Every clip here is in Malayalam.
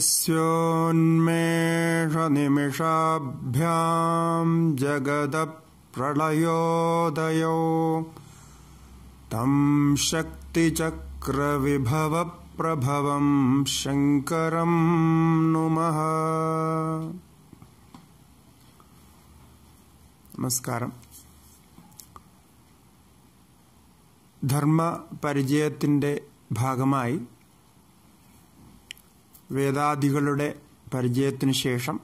यस्योन्मेषनिमिषाभ्यां जगदप्रलयोदयो तं शक्तिचक्रविभवप्रभवं शङ्करं नुमः നമസ്കാരം ധർമ്മ പരിചയത്തിൻ്റെ ഭാഗമായി വേദാദികളുടെ പരിചയത്തിന് ശേഷം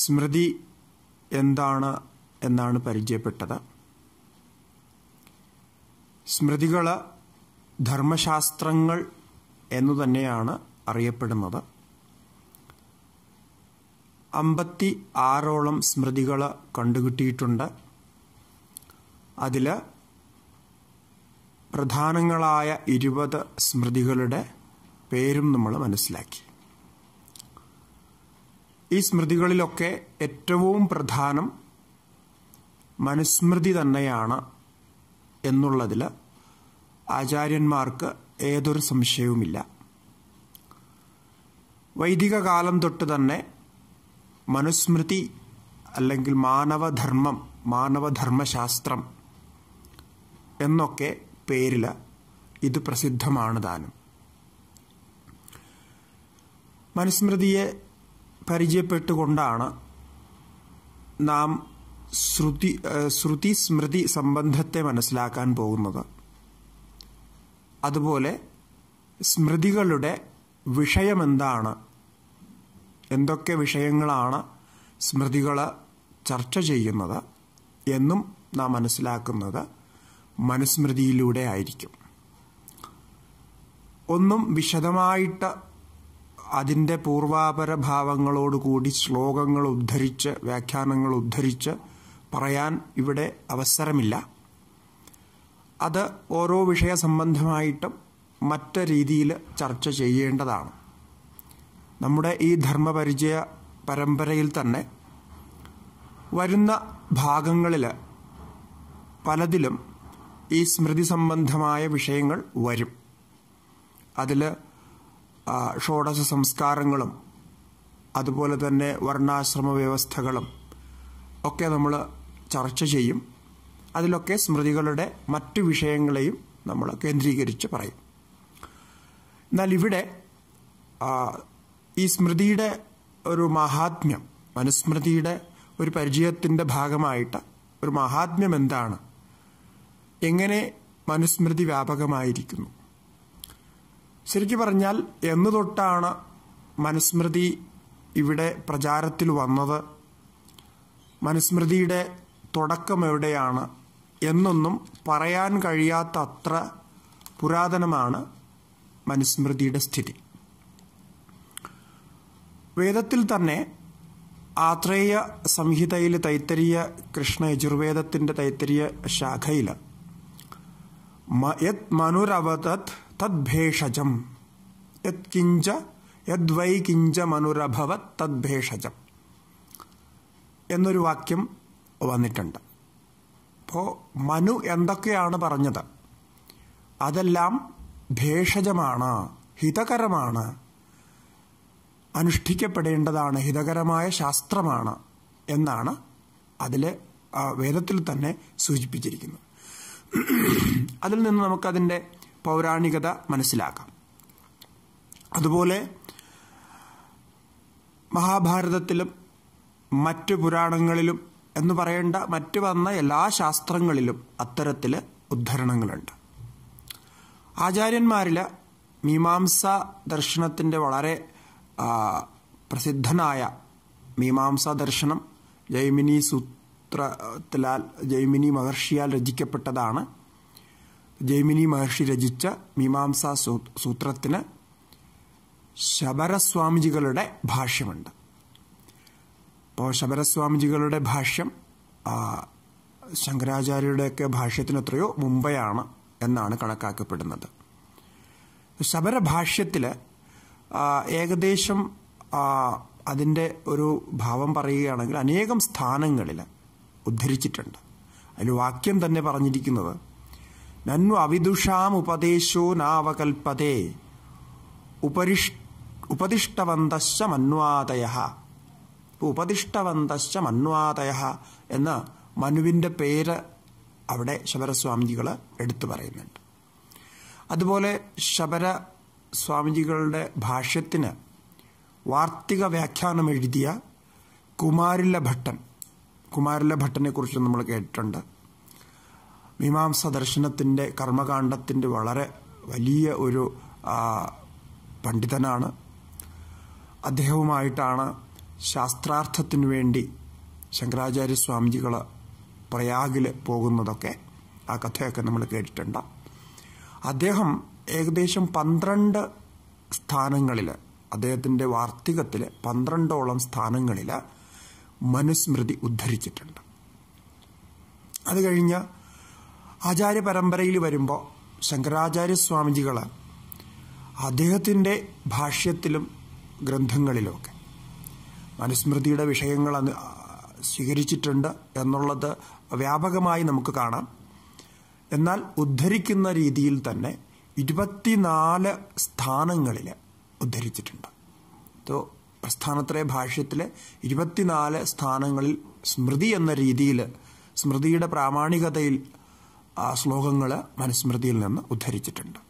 സ്മൃതി എന്താണ് എന്നാണ് പരിചയപ്പെട്ടത് സ്മൃതികൾ ധർമ്മശാസ്ത്രങ്ങൾ എന്നു തന്നെയാണ് അറിയപ്പെടുന്നത് അമ്പത്തി ആറോളം സ്മൃതികൾ കണ്ടുകിട്ടിയിട്ടുണ്ട് അതിൽ പ്രധാനങ്ങളായ ഇരുപത് സ്മൃതികളുടെ പേരും നമ്മൾ മനസ്സിലാക്കി ഈ സ്മൃതികളിലൊക്കെ ഏറ്റവും പ്രധാനം മനുസ്മൃതി തന്നെയാണ് എന്നുള്ളതിൽ ആചാര്യന്മാർക്ക് ഏതൊരു സംശയവുമില്ല വൈദിക കാലം തൊട്ട് തന്നെ മനുസ്മൃതി അല്ലെങ്കിൽ മാനവധർമ്മം മാനവധർമ്മശാസ്ത്രം എന്നൊക്കെ പേരിൽ ഇത് പ്രസിദ്ധമാണ് താനും മനുസ്മൃതിയെ പരിചയപ്പെട്ടുകൊണ്ടാണ് നാം ശ്രുതി ശ്രുതി സ്മൃതി സംബന്ധത്തെ മനസ്സിലാക്കാൻ പോകുന്നത് അതുപോലെ സ്മൃതികളുടെ വിഷയമെന്താണ് എന്തൊക്കെ വിഷയങ്ങളാണ് സ്മൃതികൾ ചർച്ച ചെയ്യുന്നത് എന്നും നാം മനസ്സിലാക്കുന്നത് മനുസ്മൃതിയിലൂടെ ആയിരിക്കും ഒന്നും വിശദമായിട്ട് അതിൻ്റെ പൂർവാപര ഭാവങ്ങളോടുകൂടി ശ്ലോകങ്ങൾ ഉദ്ധരിച്ച് വ്യാഖ്യാനങ്ങൾ ഉദ്ധരിച്ച് പറയാൻ ഇവിടെ അവസരമില്ല അത് ഓരോ വിഷയ സംബന്ധമായിട്ടും മറ്റ രീതിയിൽ ചർച്ച ചെയ്യേണ്ടതാണ് നമ്മുടെ ഈ ധർമ്മപരിചയ പരമ്പരയിൽ തന്നെ വരുന്ന ഭാഗങ്ങളിൽ പലതിലും ഈ സ്മൃതി സംബന്ധമായ വിഷയങ്ങൾ വരും അതിൽ ഷോഡശ സംസ്കാരങ്ങളും അതുപോലെ തന്നെ വർണ്ണാശ്രമ വ്യവസ്ഥകളും ഒക്കെ നമ്മൾ ചർച്ച ചെയ്യും അതിലൊക്കെ സ്മൃതികളുടെ മറ്റു വിഷയങ്ങളെയും നമ്മൾ കേന്ദ്രീകരിച്ച് പറയും എന്നാൽ ഇവിടെ ഈ സ്മൃതിയുടെ ഒരു മഹാത്മ്യം മനുസ്മൃതിയുടെ ഒരു പരിചയത്തിൻ്റെ ഭാഗമായിട്ട് ഒരു മഹാത്മ്യം എന്താണ് എങ്ങനെ മനുസ്മൃതി വ്യാപകമായിരിക്കുന്നു ശരിക്കു പറഞ്ഞാൽ എന്നു തൊട്ടാണ് മനുസ്മൃതി ഇവിടെ പ്രചാരത്തിൽ വന്നത് മനുസ്മൃതിയുടെ തുടക്കം എവിടെയാണ് എന്നൊന്നും പറയാൻ കഴിയാത്ത അത്ര പുരാതനമാണ് മനുസ്മൃതിയുടെ സ്ഥിതി വേദത്തിൽ തന്നെ ആത്രേയ സംഹിതയിൽ തൈത്തരിയ കൃഷ്ണ യജുർവേദത്തിൻ്റെ തൈത്തരിയ ശാഖയിൽ യത് മനുരവതത് തദ്ഭേഷജം യത്കിഞ്ച യദ്വൈ കിഞ്ചമനുരഭവ തദ്ഭേഷജം എന്നൊരു വാക്യം വന്നിട്ടുണ്ട് അപ്പോൾ മനു എന്തൊക്കെയാണ് പറഞ്ഞത് അതെല്ലാം ഭേഷജമാണ് ഹിതകരമാണ് അനുഷ്ഠിക്കപ്പെടേണ്ടതാണ് ഹിതകരമായ ശാസ്ത്രമാണ് എന്നാണ് അതിൽ വേദത്തിൽ തന്നെ സൂചിപ്പിച്ചിരിക്കുന്നത് അതിൽ നിന്ന് നമുക്കതിൻ്റെ പൗരാണികത മനസ്സിലാക്കാം അതുപോലെ മഹാഭാരതത്തിലും മറ്റു പുരാണങ്ങളിലും എന്ന് പറയേണ്ട മറ്റു വന്ന എല്ലാ ശാസ്ത്രങ്ങളിലും അത്തരത്തിൽ ഉദ്ധരണങ്ങളുണ്ട് ആചാര്യന്മാരിൽ മീമാംസ ദർശനത്തിൻ്റെ വളരെ പ്രസിദ്ധനായ മീമാംസ ദർശനം ജൈമിനി സൂത്രത്തിലാൽ ജൈമിനി മഹർഷിയാൽ രചിക്കപ്പെട്ടതാണ് ജൈമിനി മഹർഷി രചിച്ച മീമാംസാ സൂത്രത്തിന് ശബരസ്വാമിജികളുടെ ഭാഷ്യമുണ്ട് അപ്പോൾ ശബരസ്വാമിജികളുടെ ഭാഷ്യം ശങ്കരാചാര്യരുടെയൊക്കെ ഭാഷ്യത്തിനെത്രയോ മുമ്പയാണ് മുമ്പെയാണ് എന്നാണ് കണക്കാക്കപ്പെടുന്നത് ശബരഭാഷ്യത്തിൽ ഏകദേശം അതിൻ്റെ ഒരു ഭാവം പറയുകയാണെങ്കിൽ അനേകം സ്ഥാനങ്ങളിൽ ഉദ്ധരിച്ചിട്ടുണ്ട് അതിൽ വാക്യം തന്നെ പറഞ്ഞിരിക്കുന്നത് നന്നു അവിദുഷാമുപദേശോ ഉപദേശോ ഉപരിഷ് ഉപദിഷ്ടവന്തശ്ച മന്വാതയ ഉപദിഷ്ടവന്തശ്ച മന്വാതയ എന്ന മനുവിൻ്റെ പേര് അവിടെ ശബരസ്വാമിജികൾ എടുത്തു പറയുന്നുണ്ട് അതുപോലെ ശബര സ്വാമിജികളുടെ ഭാഷ്യത്തിന് വാർത്തിക വ്യാഖ്യാനം എഴുതിയ കുമാരില ഭട്ടൻ കുമാരില ഭട്ടനെ കുറിച്ച് നമ്മൾ കേട്ടിട്ടുണ്ട് മീമാംസ ദർശനത്തിൻ്റെ കർമ്മകാണ്ഡത്തിൻ്റെ വളരെ വലിയ ഒരു പണ്ഡിതനാണ് അദ്ദേഹവുമായിട്ടാണ് ശാസ്ത്രാർത്ഥത്തിനു വേണ്ടി ശങ്കരാചാര്യ സ്വാമിജികൾ പ്രയാഗിൽ പോകുന്നതൊക്കെ ആ കഥയൊക്കെ നമ്മൾ കേട്ടിട്ടുണ്ട് അദ്ദേഹം ഏകദേശം പന്ത്രണ്ട് സ്ഥാനങ്ങളിൽ അദ്ദേഹത്തിൻ്റെ വാർത്തികത്തിൽ പന്ത്രണ്ടോളം സ്ഥാനങ്ങളിൽ മനുസ്മൃതി ഉദ്ധരിച്ചിട്ടുണ്ട് അത് കഴിഞ്ഞാൽ ആചാര്യ പരമ്പരയിൽ വരുമ്പോൾ ശങ്കരാചാര്യ സ്വാമിജികൾ അദ്ദേഹത്തിൻ്റെ ഭാഷ്യത്തിലും ഗ്രന്ഥങ്ങളിലുമൊക്കെ മനുസ്മൃതിയുടെ വിഷയങ്ങൾ സ്വീകരിച്ചിട്ടുണ്ട് എന്നുള്ളത് വ്യാപകമായി നമുക്ക് കാണാം എന്നാൽ ഉദ്ധരിക്കുന്ന രീതിയിൽ തന്നെ ഇരുപത്തിനാല് സ്ഥാനങ്ങളിൽ ഉദ്ധരിച്ചിട്ടുണ്ട് പ്രസ്ഥാനത്തിലെ ഭാഷ്യത്തിലെ ഇരുപത്തിനാല് സ്ഥാനങ്ങളിൽ സ്മൃതി എന്ന രീതിയിൽ സ്മൃതിയുടെ പ്രാമാണികതയിൽ ആ ശ്ലോകങ്ങൾ മനുസ്മൃതിയിൽ നിന്ന് ഉദ്ധരിച്ചിട്ടുണ്ട്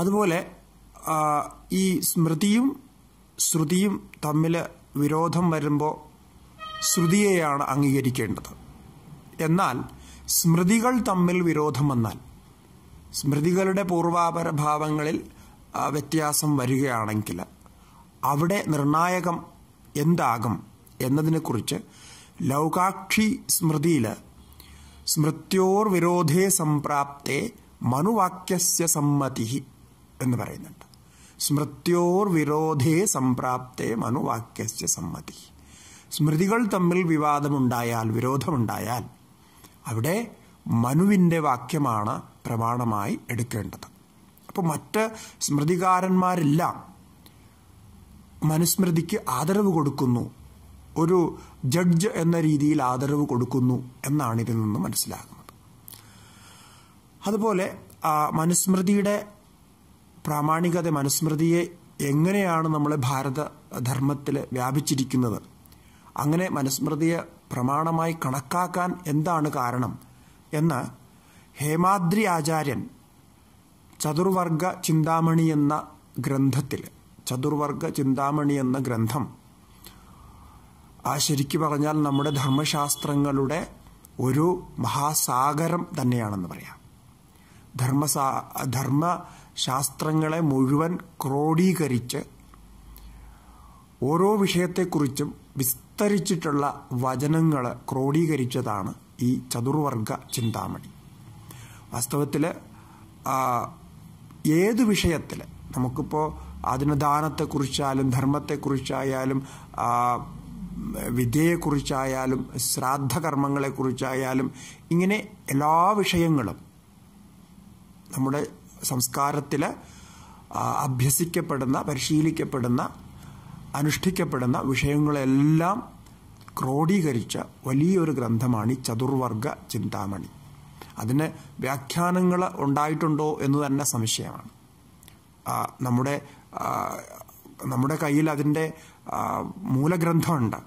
അതുപോലെ ഈ സ്മൃതിയും ശ്രുതിയും തമ്മിൽ വിരോധം വരുമ്പോൾ ശ്രുതിയെയാണ് അംഗീകരിക്കേണ്ടത് എന്നാൽ സ്മൃതികൾ തമ്മിൽ വിരോധം വന്നാൽ സ്മൃതികളുടെ പൂർവാപരഭാവങ്ങളിൽ വ്യത്യാസം വരികയാണെങ്കിൽ അവിടെ നിർണായകം എന്താകും എന്നതിനെക്കുറിച്ച് ലൗകാക്ഷി സ്മൃതിയിൽ സ്മൃത്യോർ വിരോധേ സംപ്രാപ്തെ മനുവാക്യസ്യ സമ്മതി എന്ന് പറയുന്നുണ്ട് സ്മൃത്യോർ വിരോധേ സംപ്രാപ്തെ മനുവാക്യസ്യ സമ്മതി സ്മൃതികൾ തമ്മിൽ വിവാദമുണ്ടായാൽ വിരോധമുണ്ടായാൽ അവിടെ മനുവിൻ്റെ വാക്യമാണ് പ്രമാണമായി എടുക്കേണ്ടത് അപ്പോൾ മറ്റ് സ്മൃതികാരന്മാരെല്ലാം മനുസ്മൃതിക്ക് ആദരവ് കൊടുക്കുന്നു ഒരു ജഡ്ജ് എന്ന രീതിയിൽ ആദരവ് കൊടുക്കുന്നു എന്നാണ് ഇതിൽ നിന്ന് മനസ്സിലാകുന്നത് അതുപോലെ മനുസ്മൃതിയുടെ പ്രാമാണികത മനുസ്മൃതിയെ എങ്ങനെയാണ് നമ്മളെ ഭാരത ധർമ്മത്തിൽ വ്യാപിച്ചിരിക്കുന്നത് അങ്ങനെ മനുസ്മൃതിയെ പ്രമാണമായി കണക്കാക്കാൻ എന്താണ് കാരണം എന്ന് ഹേമാദ്രി ആചാര്യൻ ചതുർവർഗ ചിന്താമണി എന്ന ഗ്രന്ഥത്തിൽ ചതുർവർഗ ചിന്താമണി എന്ന ഗ്രന്ഥം ആ ശരിക്കു പറഞ്ഞാൽ നമ്മുടെ ധർമ്മശാസ്ത്രങ്ങളുടെ ഒരു മഹാസാഗരം തന്നെയാണെന്ന് പറയാം ധർമ്മസാ ധർമ്മശാസ്ത്രങ്ങളെ മുഴുവൻ ക്രോഡീകരിച്ച് ഓരോ വിഷയത്തെക്കുറിച്ചും വിസ്തരിച്ചിട്ടുള്ള വചനങ്ങൾ ക്രോഡീകരിച്ചതാണ് ഈ ചതുർവർഗ ചിന്താമണി വാസ്തവത്തിൽ ഏത് വിഷയത്തിൽ നമുക്കിപ്പോൾ അതിന് ദാനത്തെക്കുറിച്ചായാലും ധർമ്മത്തെക്കുറിച്ചായാലും വിദ്യയെക്കുറിച്ചായാലും ശ്രാദ്ധകർമ്മങ്ങളെക്കുറിച്ചായാലും ഇങ്ങനെ എല്ലാ വിഷയങ്ങളും നമ്മുടെ സംസ്കാരത്തിൽ അഭ്യസിക്കപ്പെടുന്ന പരിശീലിക്കപ്പെടുന്ന അനുഷ്ഠിക്കപ്പെടുന്ന വിഷയങ്ങളെല്ലാം ക്രോഡീകരിച്ച വലിയൊരു ഗ്രന്ഥമാണ് ഈ ചതുർവർഗ ചിന്താമണി അതിന് വ്യാഖ്യാനങ്ങൾ ഉണ്ടായിട്ടുണ്ടോ എന്ന് തന്നെ സംശയമാണ് നമ്മുടെ നമ്മുടെ കയ്യിൽ അതിൻ്റെ മൂലഗ്രന്ഥമുണ്ട്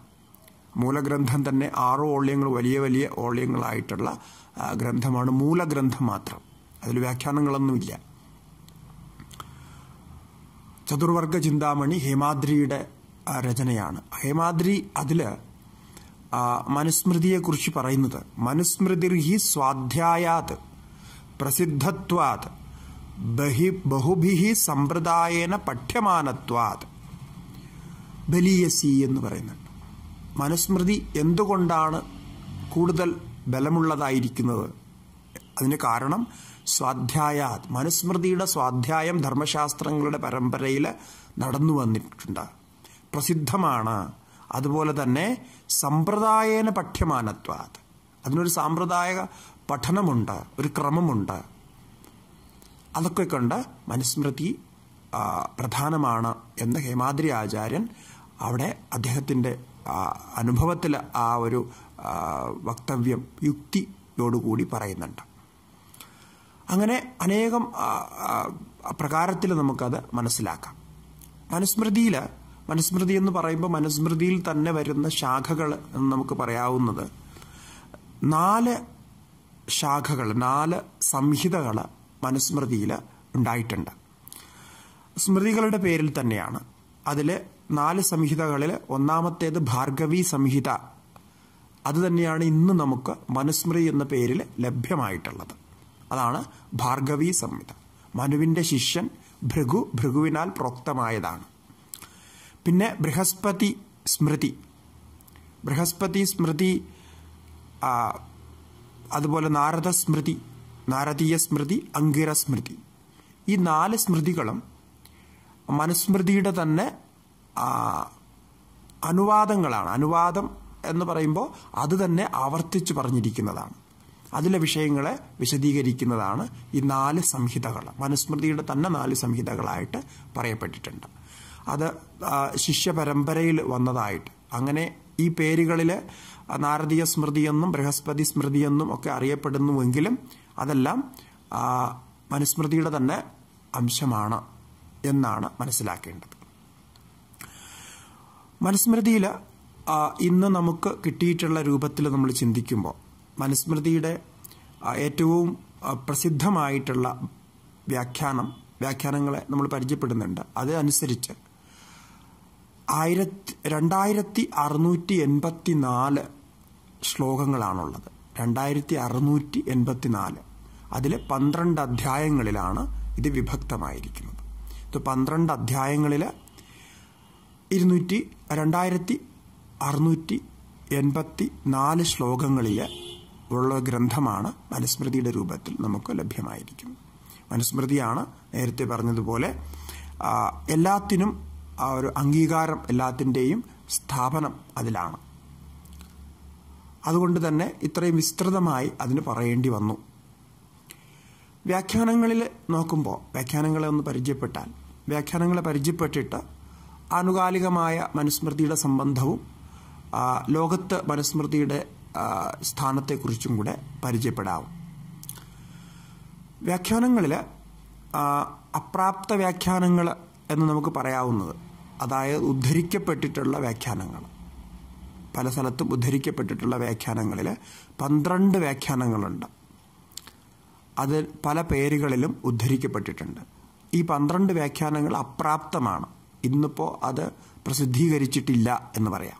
മൂലഗ്രന്ഥം തന്നെ ആറ് ഓളിയങ്ങൾ വലിയ വലിയ ഓളിയങ്ങളായിട്ടുള്ള ഗ്രന്ഥമാണ് മൂലഗ്രന്ഥം മാത്രം അതിൽ വ്യാഖ്യാനങ്ങളൊന്നുമില്ല ചതുർവർഗ ചിന്താമണി ഹേമാദ്രിയുടെ രചനയാണ് ഹേമാദ്രി അതിൽ മനുസ്മൃതിയെക്കുറിച്ച് പറയുന്നത് ഹി സ്വാധ്യായാത് പ്രസിദ്ധത്വാത് ബഹി ബഹുഭി സമ്പ്രദായേന പഠ്യമാനത്വാത് ബലിയസി എന്ന് പറയുന്നുണ്ട് മനുസ്മൃതി എന്തുകൊണ്ടാണ് കൂടുതൽ ബലമുള്ളതായിരിക്കുന്നത് അതിന് കാരണം സ്വാധ്യായ മനുസ്മൃതിയുടെ സ്വാധ്യായം ധർമ്മശാസ്ത്രങ്ങളുടെ പരമ്പരയിൽ നടന്നു വന്നിട്ടുണ്ട് പ്രസിദ്ധമാണ് അതുപോലെ തന്നെ സമ്പ്രദായേന പഠ്യമാനത്വാത് അതിനൊരു സാമ്പ്രദായ പഠനമുണ്ട് ഒരു ക്രമമുണ്ട് അതൊക്കെ കണ്ട് മനുസ്മൃതി പ്രധാനമാണ് എന്ന് ഹേമാദ്രി ആചാര്യൻ അവിടെ അദ്ദേഹത്തിൻ്റെ അനുഭവത്തിൽ ആ ഒരു വക്തവ്യം യുക്തിയോടുകൂടി പറയുന്നുണ്ട് അങ്ങനെ അനേകം പ്രകാരത്തിൽ നമുക്കത് മനസ്സിലാക്കാം മനുസ്മൃതിയിൽ മനുസ്മൃതി എന്ന് പറയുമ്പോൾ മനുസ്മൃതിയിൽ തന്നെ വരുന്ന ശാഖകൾ എന്ന് നമുക്ക് പറയാവുന്നത് നാല് ശാഖകൾ നാല് സംഹിതകൾ മനുസ്മൃതിയിൽ ഉണ്ടായിട്ടുണ്ട് സ്മൃതികളുടെ പേരിൽ തന്നെയാണ് അതിൽ നാല് സംഹിതകളിൽ ഒന്നാമത്തേത് ഭാർഗവി സംഹിത അതുതന്നെയാണ് ഇന്ന് നമുക്ക് മനുസ്മൃതി എന്ന പേരിൽ ലഭ്യമായിട്ടുള്ളത് അതാണ് ഭാർഗവി സംഹിത മനുവിൻ്റെ ശിഷ്യൻ ഭൃഗു ഭൃഗുവിനാൽ പ്രോക്തമായതാണ് പിന്നെ ബൃഹസ്പതി സ്മൃതി ബൃഹസ്പതി സ്മൃതി അതുപോലെ നാരദ സ്മൃതി നാരദീയ സ്മൃതി അങ്കിര സ്മൃതി ഈ നാല് സ്മൃതികളും മനുസ്മൃതിയുടെ തന്നെ അനുവാദങ്ങളാണ് അനുവാദം എന്ന് പറയുമ്പോൾ അത് തന്നെ ആവർത്തിച്ച് പറഞ്ഞിരിക്കുന്നതാണ് അതിലെ വിഷയങ്ങളെ വിശദീകരിക്കുന്നതാണ് ഈ നാല് സംഹിതകൾ മനുസ്മൃതിയുടെ തന്നെ നാല് സംഹിതകളായിട്ട് പറയപ്പെട്ടിട്ടുണ്ട് അത് ശിഷ്യ പരമ്പരയിൽ വന്നതായിട്ട് അങ്ങനെ ഈ പേരുകളിൽ നാരദീയ സ്മൃതിയെന്നും ബൃഹസ്പതി സ്മൃതിയെന്നും ഒക്കെ അറിയപ്പെടുന്നുവെങ്കിലും അതെല്ലാം മനുസ്മൃതിയുടെ തന്നെ അംശമാണ് എന്നാണ് മനസ്സിലാക്കേണ്ടത് മനുസ്മൃതിയിൽ ഇന്ന് നമുക്ക് കിട്ടിയിട്ടുള്ള രൂപത്തിൽ നമ്മൾ ചിന്തിക്കുമ്പോൾ മനുസ്മൃതിയുടെ ഏറ്റവും പ്രസിദ്ധമായിട്ടുള്ള വ്യാഖ്യാനം വ്യാഖ്യാനങ്ങളെ നമ്മൾ പരിചയപ്പെടുന്നുണ്ട് അതനുസരിച്ച് ആയിരത്തി രണ്ടായിരത്തി അറുന്നൂറ്റി എൺപത്തി നാല് ശ്ലോകങ്ങളാണുള്ളത് രണ്ടായിരത്തി അറുന്നൂറ്റി എൺപത്തി നാല് അതിലെ പന്ത്രണ്ട് അധ്യായങ്ങളിലാണ് ഇത് വിഭക്തമായിരിക്കുന്നത് ഇത് പന്ത്രണ്ട് അധ്യായങ്ങളിൽ ഇരുന്നൂറ്റി രണ്ടായിരത്തി അറുന്നൂറ്റി എൺപത്തി നാല് ശ്ലോകങ്ങളിൽ ഉള്ള ഗ്രന്ഥമാണ് മനുസ്മൃതിയുടെ രൂപത്തിൽ നമുക്ക് ലഭ്യമായിരിക്കും മനുസ്മൃതിയാണ് നേരത്തെ പറഞ്ഞതുപോലെ എല്ലാത്തിനും ആ ഒരു അംഗീകാരം എല്ലാത്തിൻ്റെയും സ്ഥാപനം അതിലാണ് അതുകൊണ്ട് തന്നെ ഇത്രയും വിസ്തൃതമായി അതിന് പറയേണ്ടി വന്നു വ്യാഖ്യാനങ്ങളിൽ നോക്കുമ്പോൾ വ്യാഖ്യാനങ്ങളെ ഒന്ന് പരിചയപ്പെട്ടാൽ വ്യാഖ്യാനങ്ങളെ പരിചയപ്പെട്ടിട്ട് ആനുകാലികമായ മനുസ്മൃതിയുടെ സംബന്ധവും ലോകത്ത് മനുസ്മൃതിയുടെ സ്ഥാനത്തെക്കുറിച്ചും കൂടെ പരിചയപ്പെടാവും വ്യാഖ്യാനങ്ങളിൽ അപ്രാപ്ത വ്യാഖ്യാനങ്ങൾ എന്ന് നമുക്ക് പറയാവുന്നത് അതായത് ഉദ്ധരിക്കപ്പെട്ടിട്ടുള്ള വ്യാഖ്യാനങ്ങൾ പല സ്ഥലത്തും ഉദ്ധരിക്കപ്പെട്ടിട്ടുള്ള വ്യാഖ്യാനങ്ങളിൽ പന്ത്രണ്ട് വ്യാഖ്യാനങ്ങളുണ്ട് അത് പല പേരുകളിലും ഉദ്ധരിക്കപ്പെട്ടിട്ടുണ്ട് ഈ പന്ത്രണ്ട് വ്യാഖ്യാനങ്ങൾ അപ്രാപ്തമാണ് ഇന്നിപ്പോൾ അത് പ്രസിദ്ധീകരിച്ചിട്ടില്ല എന്ന് പറയാം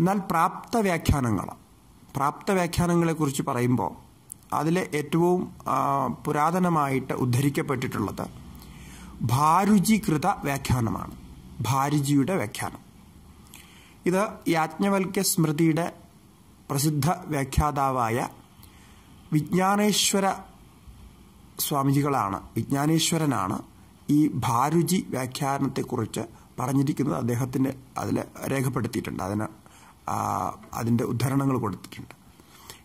എന്നാൽ പ്രാപ്ത വ്യാഖ്യാനങ്ങൾ പ്രാപ്ത വ്യാഖ്യാനങ്ങളെക്കുറിച്ച് പറയുമ്പോൾ അതിൽ ഏറ്റവും പുരാതനമായിട്ട് ഉദ്ധരിക്കപ്പെട്ടിട്ടുള്ളത് ഭാരുചികൃത വ്യാഖ്യാനമാണ് ഭാരുചിയുടെ വ്യാഖ്യാനം ഇത് യാജ്ഞവൽക്യ സ്മൃതിയുടെ പ്രസിദ്ധ വ്യാഖ്യാതാവായ വിജ്ഞാനേശ്വര സ്വാമിജികളാണ് വിജ്ഞാനേശ്വരനാണ് ഈ ഭാരുചി വ്യാഖ്യാനത്തെക്കുറിച്ച് പറഞ്ഞിരിക്കുന്നത് അദ്ദേഹത്തിന് അതിൽ രേഖപ്പെടുത്തിയിട്ടുണ്ട് അതിന് അതിൻ്റെ ഉദ്ധരണങ്ങൾ കൊടുത്തിട്ടുണ്ട്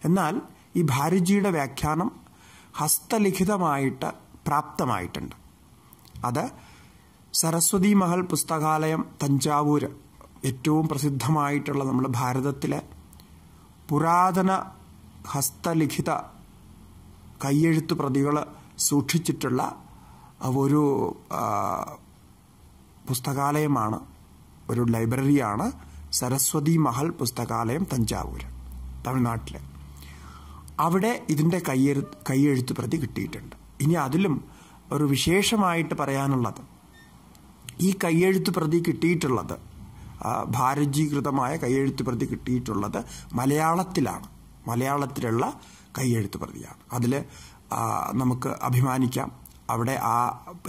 എന്നാൽ ഈ ഭാരുജിയുടെ വ്യാഖ്യാനം ഹസ്തലിഖിതമായിട്ട് പ്രാപ്തമായിട്ടുണ്ട് അത് സരസ്വതി മഹൽ പുസ്തകാലയം തഞ്ചാവൂര് ഏറ്റവും പ്രസിദ്ധമായിട്ടുള്ള നമ്മൾ ഭാരതത്തിലെ പുരാതന ഹസ്തലിഖിത കയ്യെഴുത്തു പ്രതികൾ സൂക്ഷിച്ചിട്ടുള്ള ഒരു പുസ്തകാലയമാണ് ഒരു ലൈബ്രറിയാണ് സരസ്വതി മഹൽ പുസ്തകാലയം തഞ്ചാവൂർ തമിഴ്നാട്ടിൽ അവിടെ ഇതിൻ്റെ കയ്യെഴു കയ്യെഴുത്ത് പ്രതി കിട്ടിയിട്ടുണ്ട് ഇനി അതിലും ഒരു വിശേഷമായിട്ട് പറയാനുള്ളത് ഈ കയ്യെഴുത്ത് പ്രതി കിട്ടിയിട്ടുള്ളത് ഭാരജീകൃതമായ കയ്യെഴുത്ത് പ്രതി കിട്ടിയിട്ടുള്ളത് മലയാളത്തിലാണ് മലയാളത്തിലുള്ള കയ്യെഴുത്ത് പ്രതിയാണ് അതിൽ നമുക്ക് അഭിമാനിക്കാം അവിടെ ആ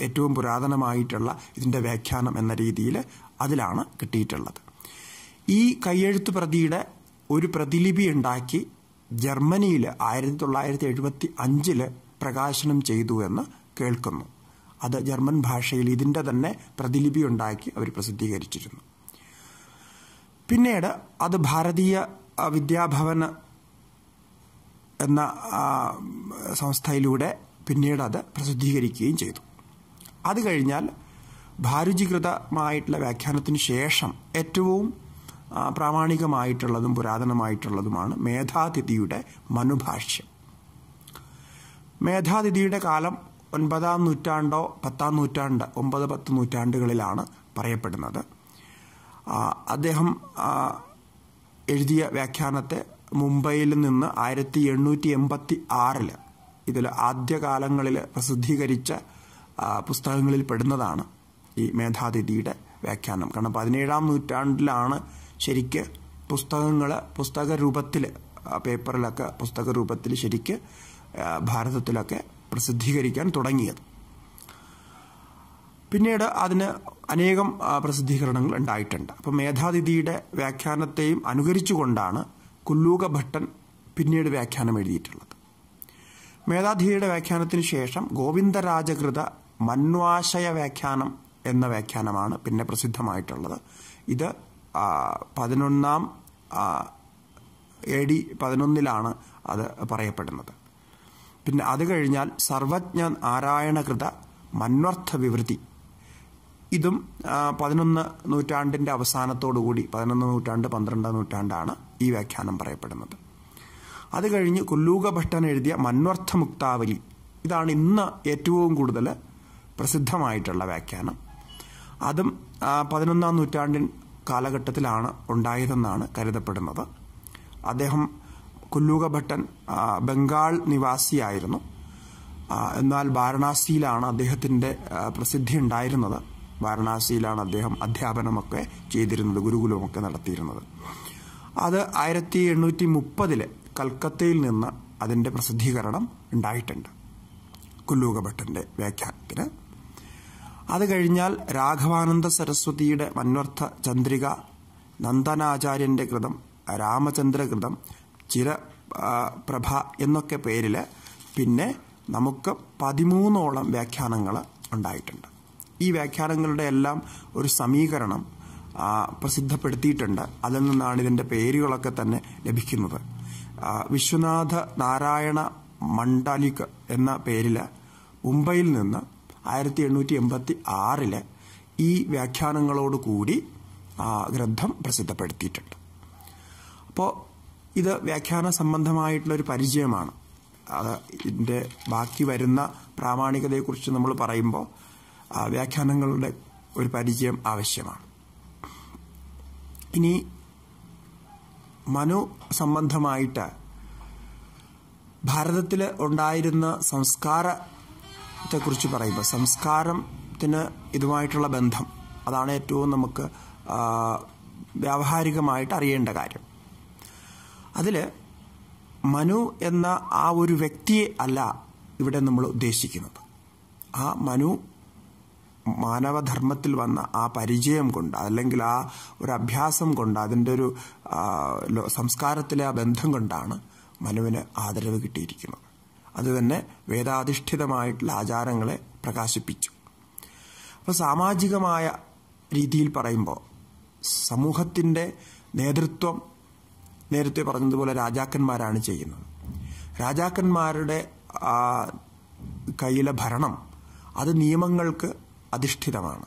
ഏറ്റവും പുരാതനമായിട്ടുള്ള ഇതിൻ്റെ വ്യാഖ്യാനം എന്ന രീതിയിൽ അതിലാണ് കിട്ടിയിട്ടുള്ളത് ഈ കയ്യെഴുത്ത് പ്രതിയുടെ ഒരു പ്രതിലിപി ഉണ്ടാക്കി ജർമ്മനിയിൽ ആയിരത്തി തൊള്ളായിരത്തി എഴുപത്തി അഞ്ചിൽ പ്രകാശനം ചെയ്തു എന്ന് കേൾക്കുന്നു അത് ജർമ്മൻ ഭാഷയിൽ ഇതിൻ്റെ തന്നെ പ്രതിലിപി ഉണ്ടാക്കി അവർ പ്രസിദ്ധീകരിച്ചിരുന്നു പിന്നീട് അത് ഭാരതീയ വിദ്യാഭവന എന്ന സംസ്ഥയിലൂടെ പിന്നീട് അത് പ്രസിദ്ധീകരിക്കുകയും ചെയ്തു അത് കഴിഞ്ഞാൽ ഭാരുചികൃതമായിട്ടുള്ള വ്യാഖ്യാനത്തിന് ശേഷം ഏറ്റവും പ്രാമാണികമായിട്ടുള്ളതും പുരാതനമായിട്ടുള്ളതുമാണ് മേധാതിഥിയുടെ മനുഭാഷ്യം മേധാതിഥിയുടെ കാലം ഒൻപതാം നൂറ്റാണ്ടോ പത്താം നൂറ്റാണ്ട് ഒമ്പത് പത്ത് നൂറ്റാണ്ടുകളിലാണ് പറയപ്പെടുന്നത് അദ്ദേഹം എഴുതിയ വ്യാഖ്യാനത്തെ മുംബൈയിൽ നിന്ന് ആയിരത്തി എണ്ണൂറ്റി എൺപത്തി ആറിൽ ഇതിൽ ആദ്യകാലങ്ങളിൽ പ്രസിദ്ധീകരിച്ച പുസ്തകങ്ങളിൽ പെടുന്നതാണ് ഈ മേധാതിഥിയുടെ വ്യാഖ്യാനം കാരണം പതിനേഴാം നൂറ്റാണ്ടിലാണ് ശരിക്ക് പുസ്തകങ്ങൾ പുസ്തക രൂപത്തിൽ പേപ്പറിലൊക്കെ പുസ്തക രൂപത്തിൽ ശരിക്ക് ഭാരതത്തിലൊക്കെ പ്രസിദ്ധീകരിക്കാൻ തുടങ്ങിയത് പിന്നീട് അതിന് അനേകം പ്രസിദ്ധീകരണങ്ങൾ ഉണ്ടായിട്ടുണ്ട് അപ്പോൾ മേധാതിഥിയുടെ വ്യാഖ്യാനത്തെയും അനുകരിച്ചുകൊണ്ടാണ് കുല്ലൂക ഭട്ടൻ പിന്നീട് വ്യാഖ്യാനം എഴുതിയിട്ടുള്ളത് മേധാധിയുടെ വ്യാഖ്യാനത്തിന് ശേഷം ഗോവിന്ദരാജകൃത മന്വാശയ വ്യാഖ്യാനം എന്ന വ്യാഖ്യാനമാണ് പിന്നെ പ്രസിദ്ധമായിട്ടുള്ളത് ഇത് പതിനൊന്നാം എ ഡി പതിനൊന്നിലാണ് അത് പറയപ്പെടുന്നത് പിന്നെ അത് കഴിഞ്ഞാൽ സർവജ്ഞ നാരായണകൃത മന്വർത്ഥ വിവൃതി ഇതും പതിനൊന്ന് നൂറ്റാണ്ടിൻ്റെ അവസാനത്തോടുകൂടി പതിനൊന്ന് നൂറ്റാണ്ട് പന്ത്രണ്ടാം നൂറ്റാണ്ടാണ് ഈ വ്യാഖ്യാനം പറയപ്പെടുന്നത് അത് കഴിഞ്ഞ് കുല്ലൂക ഭട്ടൻ എഴുതിയ മന്വർത്ഥ മുക്താവലി ഇതാണ് ഇന്ന് ഏറ്റവും കൂടുതൽ പ്രസിദ്ധമായിട്ടുള്ള വ്യാഖ്യാനം അതും പതിനൊന്നാം നൂറ്റാണ്ടിൻ കാലഘട്ടത്തിലാണ് ഉണ്ടായതെന്നാണ് കരുതപ്പെടുന്നത് അദ്ദേഹം കുല്ലൂക ഭട്ടൻ ബംഗാൾ നിവാസിയായിരുന്നു എന്നാൽ വാരണാസിയിലാണ് അദ്ദേഹത്തിൻ്റെ പ്രസിദ്ധി ഉണ്ടായിരുന്നത് വാരണാസിയിലാണ് അദ്ദേഹം അധ്യാപനമൊക്കെ ചെയ്തിരുന്നത് ഗുരുകുലമൊക്കെ നടത്തിയിരുന്നത് അത് ആയിരത്തി എണ്ണൂറ്റി മുപ്പതില് കൽക്കത്തയിൽ നിന്ന് അതിൻ്റെ പ്രസിദ്ധീകരണം ഉണ്ടായിട്ടുണ്ട് കുല്ലൂകഭട്ടിൻ്റെ വ്യാഖ്യാനത്തിന് അത് കഴിഞ്ഞാൽ രാഘവാനന്ദ സരസ്വതിയുടെ മന്വർത്ഥ ചന്ദ്രിക നന്ദനാചാര്യൻ്റെ കൃതം രാമചന്ദ്രകൃതം ചിര പ്രഭ എന്നൊക്കെ പേരിൽ പിന്നെ നമുക്ക് പതിമൂന്നോളം വ്യാഖ്യാനങ്ങൾ ഉണ്ടായിട്ടുണ്ട് ഈ വ്യാഖ്യാനങ്ങളുടെ എല്ലാം ഒരു സമീകരണം പ്രസിദ്ധപ്പെടുത്തിയിട്ടുണ്ട് അതിൽ നിന്നാണ് ഇതിൻ്റെ പേരുകളൊക്കെ തന്നെ ലഭിക്കുന്നത് വിശ്വനാഥ നാരായണ മണ്ഡാലിക് എന്ന പേരിൽ മുംബൈയിൽ നിന്ന് ആയിരത്തി എണ്ണൂറ്റി എൺപത്തി ആറില് ഈ വ്യാഖ്യാനങ്ങളോടുകൂടി ഗ്രന്ഥം പ്രസിദ്ധപ്പെടുത്തിയിട്ടുണ്ട് അപ്പോൾ ഇത് വ്യാഖ്യാന സംബന്ധമായിട്ടുള്ളൊരു പരിചയമാണ് അത് ഇതിൻ്റെ ബാക്കി വരുന്ന പ്രാമാണികതയെക്കുറിച്ച് നമ്മൾ പറയുമ്പോൾ വ്യാഖ്യാനങ്ങളുടെ ഒരു പരിചയം ആവശ്യമാണ് ഇനി മനു സംബന്ധമായിട്ട് ഭാരതത്തിൽ ഉണ്ടായിരുന്ന സംസ്കാരത്തെക്കുറിച്ച് പറയുമ്പോൾ സംസ്കാരത്തിന് ഇതുമായിട്ടുള്ള ബന്ധം അതാണ് ഏറ്റവും നമുക്ക് വ്യാവഹാരികമായിട്ട് അറിയേണ്ട കാര്യം അതിൽ മനു എന്ന ആ ഒരു വ്യക്തിയെ അല്ല ഇവിടെ നമ്മൾ ഉദ്ദേശിക്കുന്നത് ആ മനു മാനവധർമ്മത്തിൽ വന്ന ആ പരിചയം കൊണ്ട് അല്ലെങ്കിൽ ആ ഒരു അഭ്യാസം കൊണ്ട് അതിൻ്റെ ഒരു സംസ്കാരത്തിലെ ആ ബന്ധം കൊണ്ടാണ് മനുവിന് ആദരവ് കിട്ടിയിരിക്കുന്നത് അതുതന്നെ വേദാധിഷ്ഠിതമായിട്ടുള്ള ആചാരങ്ങളെ പ്രകാശിപ്പിച്ചു അപ്പോൾ സാമാജികമായ രീതിയിൽ പറയുമ്പോൾ സമൂഹത്തിൻ്റെ നേതൃത്വം നേരത്തെ പറഞ്ഞതുപോലെ രാജാക്കന്മാരാണ് ചെയ്യുന്നത് രാജാക്കന്മാരുടെ കയ്യിലെ ഭരണം അത് നിയമങ്ങൾക്ക് അധിഷ്ഠിതമാണ്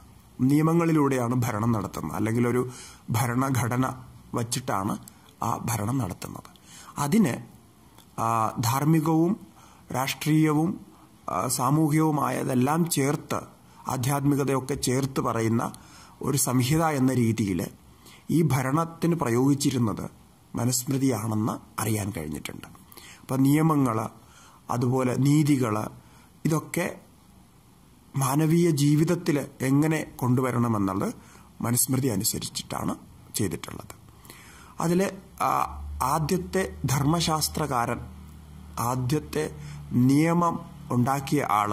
നിയമങ്ങളിലൂടെയാണ് ഭരണം നടത്തുന്നത് അല്ലെങ്കിൽ ഒരു ഭരണഘടന വച്ചിട്ടാണ് ആ ഭരണം നടത്തുന്നത് അതിന് ധാർമ്മികവും രാഷ്ട്രീയവും സാമൂഹികവുമായതെല്ലാം ചേർത്ത് ആധ്യാത്മികതയൊക്കെ ചേർത്ത് പറയുന്ന ഒരു സംഹിത എന്ന രീതിയിൽ ഈ ഭരണത്തിന് പ്രയോഗിച്ചിരുന്നത് മനുസ്മൃതിയാണെന്ന് അറിയാൻ കഴിഞ്ഞിട്ടുണ്ട് അപ്പം നിയമങ്ങൾ അതുപോലെ നീതികൾ ഇതൊക്കെ മാനവീയ ജീവിതത്തിൽ എങ്ങനെ കൊണ്ടുവരണമെന്നുള്ളത് മനുസ്മൃതി അനുസരിച്ചിട്ടാണ് ചെയ്തിട്ടുള്ളത് അതിൽ ആദ്യത്തെ ധർമ്മശാസ്ത്രകാരൻ ആദ്യത്തെ നിയമം ഉണ്ടാക്കിയ ആൾ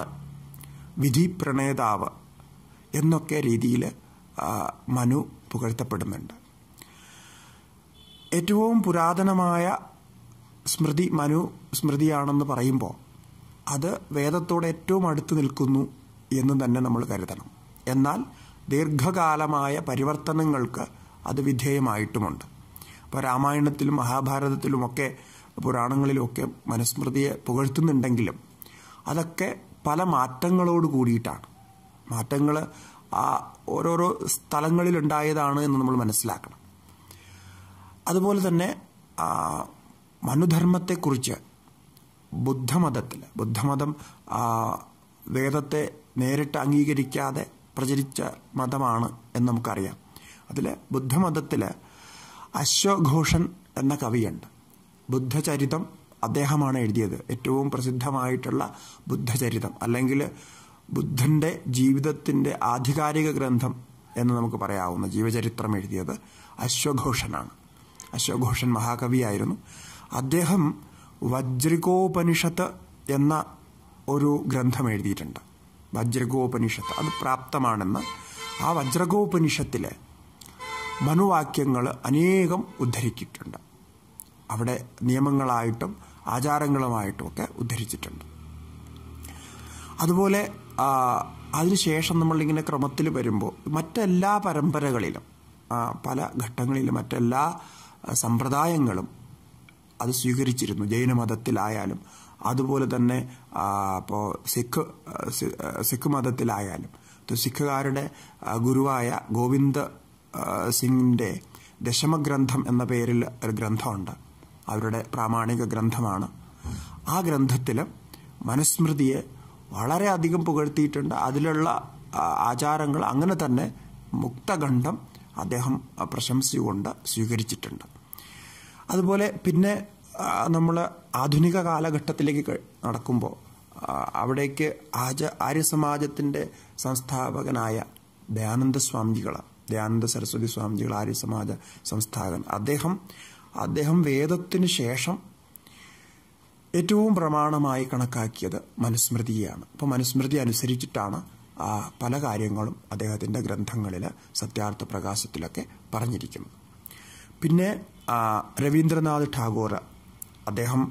പ്രണേതാവ് എന്നൊക്കെ രീതിയിൽ മനു പുകഴ്ത്തപ്പെടുന്നുണ്ട് ഏറ്റവും പുരാതനമായ സ്മൃതി മനു സ്മൃതിയാണെന്ന് പറയുമ്പോൾ അത് വേദത്തോട് ഏറ്റവും അടുത്ത് നിൽക്കുന്നു എന്ന് തന്നെ നമ്മൾ കരുതണം എന്നാൽ ദീർഘകാലമായ പരിവർത്തനങ്ങൾക്ക് അത് വിധേയമായിട്ടുമുണ്ട് ഇപ്പോൾ രാമായണത്തിലും മഹാഭാരതത്തിലുമൊക്കെ പുരാണങ്ങളിലുമൊക്കെ മനുസ്മൃതിയെ പുകഴ്ത്തുന്നുണ്ടെങ്കിലും അതൊക്കെ പല മാറ്റങ്ങളോട് കൂടിയിട്ടാണ് മാറ്റങ്ങൾ ആ ഓരോരോ സ്ഥലങ്ങളിൽ എന്ന് നമ്മൾ മനസ്സിലാക്കണം അതുപോലെ തന്നെ മനുധർമ്മത്തെക്കുറിച്ച് ബുദ്ധമതത്തിൽ ബുദ്ധമതം വേദത്തെ നേരിട്ട് അംഗീകരിക്കാതെ പ്രചരിച്ച മതമാണ് എന്ന് നമുക്കറിയാം അതിൽ ബുദ്ധമതത്തിൽ അശ്വഘോഷൻ എന്ന കവിയുണ്ട് ബുദ്ധചരിതം അദ്ദേഹമാണ് എഴുതിയത് ഏറ്റവും പ്രസിദ്ധമായിട്ടുള്ള ബുദ്ധചരിതം അല്ലെങ്കിൽ ബുദ്ധൻ്റെ ജീവിതത്തിൻ്റെ ആധികാരിക ഗ്രന്ഥം എന്ന് നമുക്ക് പറയാവുന്ന ജീവചരിത്രം എഴുതിയത് അശ്വഘോഷനാണ് അശ്വഘോഷൻ മഹാകവിയായിരുന്നു അദ്ദേഹം വജ്രികോപനിഷത്ത് എന്ന ഒരു ഗ്രന്ഥം എഴുതിയിട്ടുണ്ട് വജ്രകോപനിഷത്ത് അത് പ്രാപ്തമാണെന്ന് ആ വജ്രകോപനിഷത്തിൽ മനുവാക്യങ്ങൾ അനേകം ഉദ്ധരിച്ചിട്ടുണ്ട് അവിടെ നിയമങ്ങളായിട്ടും ഒക്കെ ഉദ്ധരിച്ചിട്ടുണ്ട് അതുപോലെ അതിനുശേഷം നമ്മളിങ്ങനെ ക്രമത്തിൽ വരുമ്പോൾ മറ്റെല്ലാ പരമ്പരകളിലും പല ഘട്ടങ്ങളിലും മറ്റെല്ലാ സമ്പ്രദായങ്ങളും അത് സ്വീകരിച്ചിരുന്നു ജൈനമതത്തിലായാലും അതുപോലെ തന്നെ ഇപ്പോൾ സിഖ് സിഖ് മതത്തിലായാലും സിഖുകാരുടെ ഗുരുവായ ഗോവിന്ദ് സിംഗിൻ്റെ ദശമഗ്രന്ഥം എന്ന പേരിൽ ഒരു ഗ്രന്ഥമുണ്ട് അവരുടെ പ്രാമാണിക ഗ്രന്ഥമാണ് ആ ഗ്രന്ഥത്തിൽ മനുസ്മൃതിയെ വളരെയധികം പുകഴ്ത്തിയിട്ടുണ്ട് അതിലുള്ള ആചാരങ്ങൾ അങ്ങനെ തന്നെ മുക്തഖണ്ഡം അദ്ദേഹം പ്രശംസിച്ചുകൊണ്ട് സ്വീകരിച്ചിട്ടുണ്ട് അതുപോലെ പിന്നെ നമ്മൾ ആധുനിക കാലഘട്ടത്തിലേക്ക് നടക്കുമ്പോൾ അവിടേക്ക് ആജ ആര്യസമാജത്തിൻ്റെ സംസ്ഥാപകനായ ദയാനന്ദ സ്വാമിജികളാണ് ദയാനന്ദ സരസ്വതി സ്വാമിജികൾ ആര്യസമാജ സംസ്ഥാപകൻ അദ്ദേഹം അദ്ദേഹം വേദത്തിന് ശേഷം ഏറ്റവും പ്രമാണമായി കണക്കാക്കിയത് മനുസ്മൃതിയാണ് അപ്പോൾ മനുസ്മൃതി അനുസരിച്ചിട്ടാണ് പല കാര്യങ്ങളും അദ്ദേഹത്തിൻ്റെ ഗ്രന്ഥങ്ങളിൽ സത്യാർത്ഥ പ്രകാശത്തിലൊക്കെ പറഞ്ഞിരിക്കുന്നത് പിന്നെ രവീന്ദ്രനാഥ് ടാഗോർ അദ്ദേഹം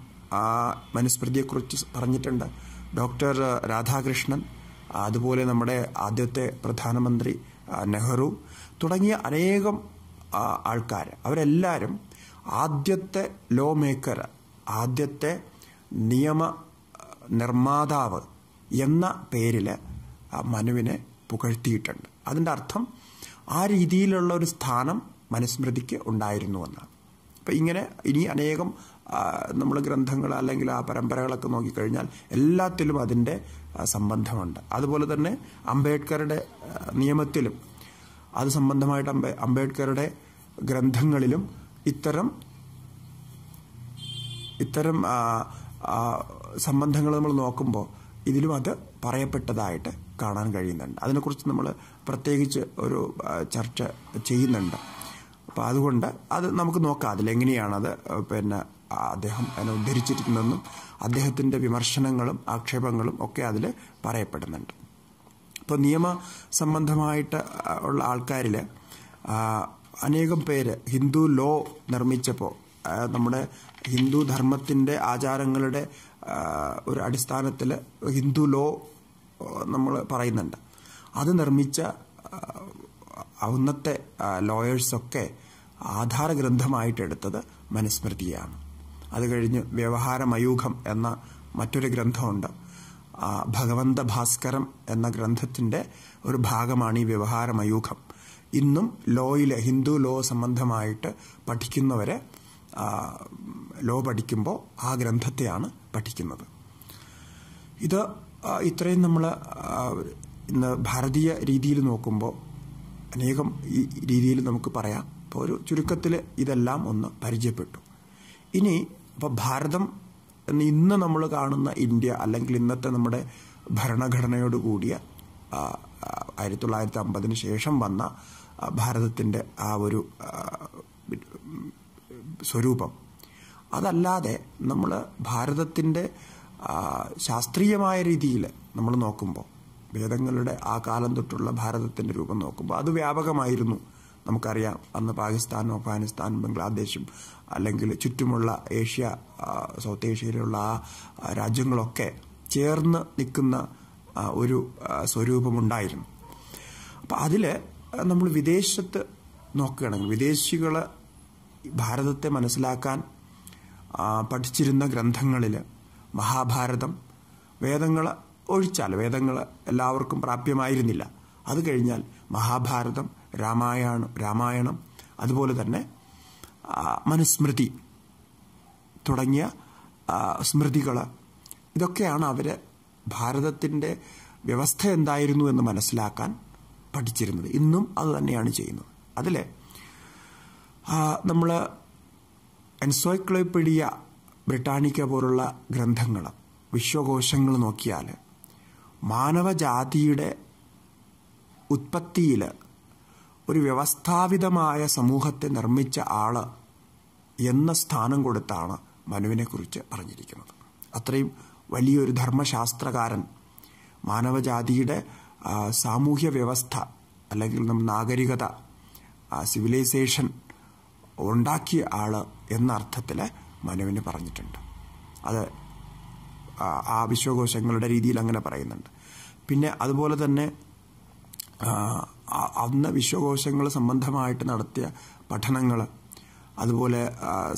ആ മനുസ്മൃതിയെക്കുറിച്ച് പറഞ്ഞിട്ടുണ്ട് ഡോക്ടർ രാധാകൃഷ്ണൻ അതുപോലെ നമ്മുടെ ആദ്യത്തെ പ്രധാനമന്ത്രി നെഹ്റു തുടങ്ങിയ അനേകം ആൾക്കാർ അവരെല്ലാവരും ആദ്യത്തെ ലോ മേക്കർ ആദ്യത്തെ നിയമ നിർമ്മാതാവ് എന്ന പേരിൽ മനുവിനെ പുകഴ്ത്തിയിട്ടുണ്ട് അതിൻ്റെ അർത്ഥം ആ രീതിയിലുള്ള ഒരു സ്ഥാനം മനുസ്മൃതിക്ക് ഉണ്ടായിരുന്നു അപ്പം ഇങ്ങനെ ഇനി അനേകം നമ്മൾ ഗ്രന്ഥങ്ങൾ അല്ലെങ്കിൽ ആ പരമ്പരകളൊക്കെ നോക്കിക്കഴിഞ്ഞാൽ എല്ലാത്തിലും അതിൻ്റെ സംബന്ധമുണ്ട് അതുപോലെ തന്നെ അംബേദ്കറുടെ നിയമത്തിലും അത് സംബന്ധമായിട്ട് അംബേ അംബേദ്കറുടെ ഗ്രന്ഥങ്ങളിലും ഇത്തരം ഇത്തരം സംബന്ധങ്ങൾ നമ്മൾ നോക്കുമ്പോൾ ഇതിലും അത് പറയപ്പെട്ടതായിട്ട് കാണാൻ കഴിയുന്നുണ്ട് അതിനെക്കുറിച്ച് നമ്മൾ പ്രത്യേകിച്ച് ഒരു ചർച്ച ചെയ്യുന്നുണ്ട് അപ്പോൾ അതുകൊണ്ട് അത് നമുക്ക് നോക്കാം അതിലെങ്ങനെയാണത് പിന്നെ അദ്ദേഹം അതിനെ ഉദ്ധരിച്ചിരിക്കുന്നതെന്നും അദ്ദേഹത്തിൻ്റെ വിമർശനങ്ങളും ആക്ഷേപങ്ങളും ഒക്കെ അതിൽ പറയപ്പെടുന്നുണ്ട് ഇപ്പോൾ നിയമ സംബന്ധമായിട്ട് ഉള്ള ആൾക്കാരിൽ അനേകം പേര് ഹിന്ദു ലോ നിർമ്മിച്ചപ്പോൾ നമ്മുടെ ഹിന്ദു ധർമ്മത്തിൻ്റെ ആചാരങ്ങളുടെ ഒരു അടിസ്ഥാനത്തിൽ ഹിന്ദു ലോ നമ്മൾ പറയുന്നുണ്ട് അത് നിർമ്മിച്ച അന്നത്തെ ലോയേഴ്സൊക്കെ ആധാര ഗ്രന്ഥമായിട്ടെടുത്തത് മനുസ്മൃതിയാണ് അത് കഴിഞ്ഞ് വ്യവഹാരമയൂഖം എന്ന മറ്റൊരു ഗ്രന്ഥമുണ്ട് ഭഗവന്ത ഭാസ്കരം എന്ന ഗ്രന്ഥത്തിൻ്റെ ഒരു ഭാഗമാണ് ഈ വ്യവഹാരമയൂഖം ഇന്നും ലോയിലെ ഹിന്ദു ലോ സംബന്ധമായിട്ട് പഠിക്കുന്നവരെ ലോ പഠിക്കുമ്പോൾ ആ ഗ്രന്ഥത്തെയാണ് പഠിക്കുന്നത് ഇത് ഇത്രയും നമ്മൾ ഇന്ന് ഭാരതീയ രീതിയിൽ നോക്കുമ്പോൾ അനേകം ഈ രീതിയിൽ നമുക്ക് പറയാം ഇപ്പോൾ ഒരു ചുരുക്കത്തിൽ ഇതെല്ലാം ഒന്ന് പരിചയപ്പെട്ടു ഇനി അപ്പം ഭാരതം ഇന്ന് നമ്മൾ കാണുന്ന ഇന്ത്യ അല്ലെങ്കിൽ ഇന്നത്തെ നമ്മുടെ ഭരണഘടനയോട് കൂടിയ ആയിരത്തി തൊള്ളായിരത്തി അമ്പതിന് ശേഷം വന്ന ഭാരതത്തിൻ്റെ ആ ഒരു സ്വരൂപം അതല്ലാതെ നമ്മൾ ഭാരതത്തിൻ്റെ ശാസ്ത്രീയമായ രീതിയിൽ നമ്മൾ നോക്കുമ്പോൾ വേദങ്ങളുടെ ആ കാലം തൊട്ടുള്ള ഭാരതത്തിൻ്റെ രൂപം നോക്കുമ്പോൾ അത് വ്യാപകമായിരുന്നു നമുക്കറിയാം അന്ന് പാകിസ്ഥാനും അഫ്ഗാനിസ്ഥാനും ബംഗ്ലാദേശും അല്ലെങ്കിൽ ചുറ്റുമുള്ള ഏഷ്യ സൗത്ത് ഏഷ്യയിലുള്ള ആ രാജ്യങ്ങളൊക്കെ ചേർന്ന് നിൽക്കുന്ന ഒരു സ്വരൂപമുണ്ടായിരുന്നു അപ്പം അതിൽ നമ്മൾ വിദേശത്ത് നോക്കുകയാണെങ്കിൽ വിദേശികൾ ഭാരതത്തെ മനസ്സിലാക്കാൻ പഠിച്ചിരുന്ന ഗ്രന്ഥങ്ങളിൽ മഹാഭാരതം വേദങ്ങൾ ഒഴിച്ചാൽ വേദങ്ങൾ എല്ലാവർക്കും പ്രാപ്യമായിരുന്നില്ല അത് കഴിഞ്ഞാൽ മഹാഭാരതം രാമായണം രാമായണം അതുപോലെ തന്നെ മനുസ്മൃതി തുടങ്ങിയ സ്മൃതികൾ ഇതൊക്കെയാണ് അവർ ഭാരതത്തിൻ്റെ വ്യവസ്ഥ എന്തായിരുന്നു എന്ന് മനസ്സിലാക്കാൻ പഠിച്ചിരുന്നത് ഇന്നും അത് തന്നെയാണ് ചെയ്യുന്നത് അതിൽ നമ്മൾ എൻസോയ്ക്ലോപ്പീഡിയ ബ്രിട്ടാനിക്ക പോലുള്ള ഗ്രന്ഥങ്ങൾ വിശ്വകോശങ്ങൾ നോക്കിയാൽ മാനവജാതിയുടെ ഉത്പത്തിയിൽ ഒരു വ്യവസ്ഥാപിതമായ സമൂഹത്തെ നിർമ്മിച്ച ആള് എന്ന സ്ഥാനം കൊടുത്താണ് മനുവിനെക്കുറിച്ച് പറഞ്ഞിരിക്കുന്നത് അത്രയും വലിയൊരു ധർമ്മശാസ്ത്രകാരൻ മാനവജാതിയുടെ സാമൂഹ്യ വ്യവസ്ഥ അല്ലെങ്കിൽ നമ്മൾ നാഗരികത സിവിലൈസേഷൻ ഉണ്ടാക്കിയ ആൾ എന്ന അർത്ഥത്തിൽ മനുവിന് പറഞ്ഞിട്ടുണ്ട് അത് ആ വിശ്വകോശങ്ങളുടെ രീതിയിൽ അങ്ങനെ പറയുന്നുണ്ട് പിന്നെ അതുപോലെ തന്നെ അന്ന് വിശ്വകോശങ്ങൾ സംബന്ധമായിട്ട് നടത്തിയ പഠനങ്ങൾ അതുപോലെ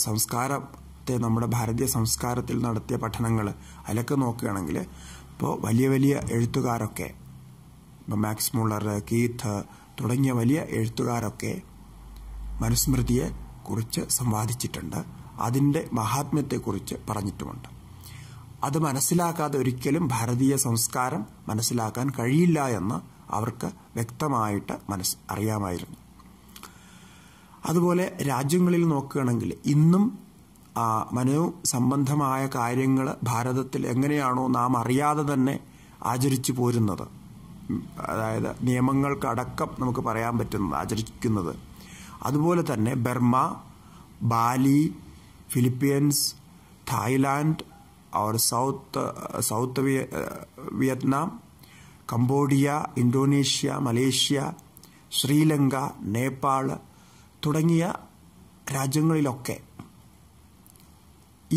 സംസ്കാരത്തെ നമ്മുടെ ഭാരതീയ സംസ്കാരത്തിൽ നടത്തിയ പഠനങ്ങൾ അതിലൊക്കെ നോക്കുകയാണെങ്കിൽ ഇപ്പോൾ വലിയ വലിയ എഴുത്തുകാരൊക്കെ ഇപ്പോൾ മാക്സ് മുള്ളർ കീത്ത് തുടങ്ങിയ വലിയ എഴുത്തുകാരൊക്കെ മനുസ്മൃതിയെ കുറിച്ച് സംവാദിച്ചിട്ടുണ്ട് അതിൻ്റെ മഹാത്മ്യത്തെക്കുറിച്ച് പറഞ്ഞിട്ടുമുണ്ട് അത് മനസ്സിലാക്കാതെ ഒരിക്കലും ഭാരതീയ സംസ്കാരം മനസ്സിലാക്കാൻ കഴിയില്ല എന്ന് അവർക്ക് വ്യക്തമായിട്ട് മനസ്സ് അറിയാമായിരുന്നു അതുപോലെ രാജ്യങ്ങളിൽ നോക്കുകയാണെങ്കിൽ ഇന്നും മനോ സംബന്ധമായ കാര്യങ്ങൾ ഭാരതത്തിൽ എങ്ങനെയാണോ നാം അറിയാതെ തന്നെ ആചരിച്ചു പോരുന്നത് അതായത് നിയമങ്ങൾക്കടക്കം നമുക്ക് പറയാൻ പറ്റുന്നത് ആചരിക്കുന്നത് അതുപോലെ തന്നെ Burma Bali Philippines Thailand or south south Vietnam Cambodia Indonesia Malaysia Sri Lanka Nepal തുടങ്ങിയ രാജ്യങ്ങളിലൊക്കെ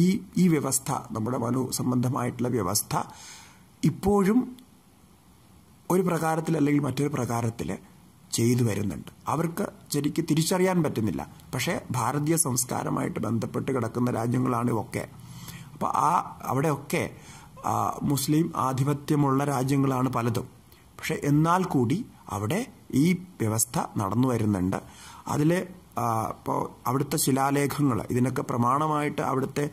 ഈ ഈ വ്യവസ്ഥ നമ്മുടെ മനു സംബന്ധമായിട്ടുള്ള വ്യവസ്ഥ ഇപ്പോഴും ഒരു പ്രകാരത്തിൽ അല്ലെങ്കിൽ മറ്റൊരു പ്രകാരത്തിൽ ചെയ്തു വരുന്നുണ്ട് അവർക്ക് ശരിക്ക് തിരിച്ചറിയാൻ പറ്റുന്നില്ല പക്ഷേ ഭാരതീയ സംസ്കാരമായിട്ട് ബന്ധപ്പെട്ട് കിടക്കുന്ന രാജ്യങ്ങളാണ് ഒക്കെ അപ്പോൾ ആ അവിടെയൊക്കെ മുസ്ലിം ആധിപത്യമുള്ള രാജ്യങ്ങളാണ് പലതും പക്ഷെ എന്നാൽ കൂടി അവിടെ ഈ വ്യവസ്ഥ നടന്നു വരുന്നുണ്ട് അതിൽ ഇപ്പോൾ അവിടുത്തെ ശിലാലേഖങ്ങൾ ഇതിനൊക്കെ പ്രമാണമായിട്ട് അവിടുത്തെ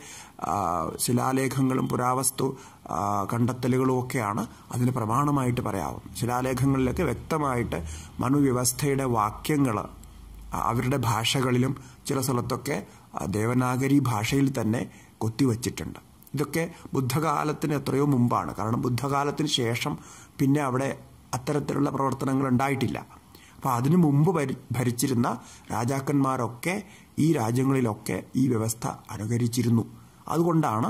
ശിലാലേഖങ്ങളും പുരാവസ്തു കണ്ടെത്തലുകളും ഒക്കെയാണ് അതിന് പ്രമാണമായിട്ട് പറയാവും ശിലാലേഖങ്ങളിലൊക്കെ വ്യക്തമായിട്ട് മനുവ്യവസ്ഥയുടെ വാക്യങ്ങൾ അവരുടെ ഭാഷകളിലും ചില സ്ഥലത്തൊക്കെ ദേവനാഗരി ഭാഷയിൽ തന്നെ കൊത്തിവച്ചിട്ടുണ്ട് ഇതൊക്കെ ബുദ്ധകാലത്തിന് എത്രയോ മുമ്പാണ് കാരണം ബുദ്ധകാലത്തിന് ശേഷം പിന്നെ അവിടെ അത്തരത്തിലുള്ള പ്രവർത്തനങ്ങൾ ഉണ്ടായിട്ടില്ല അപ്പോൾ അതിനു മുമ്പ് ഭരിച്ചിരുന്ന രാജാക്കന്മാരൊക്കെ ഈ രാജ്യങ്ങളിലൊക്കെ ഈ വ്യവസ്ഥ അനുകരിച്ചിരുന്നു അതുകൊണ്ടാണ്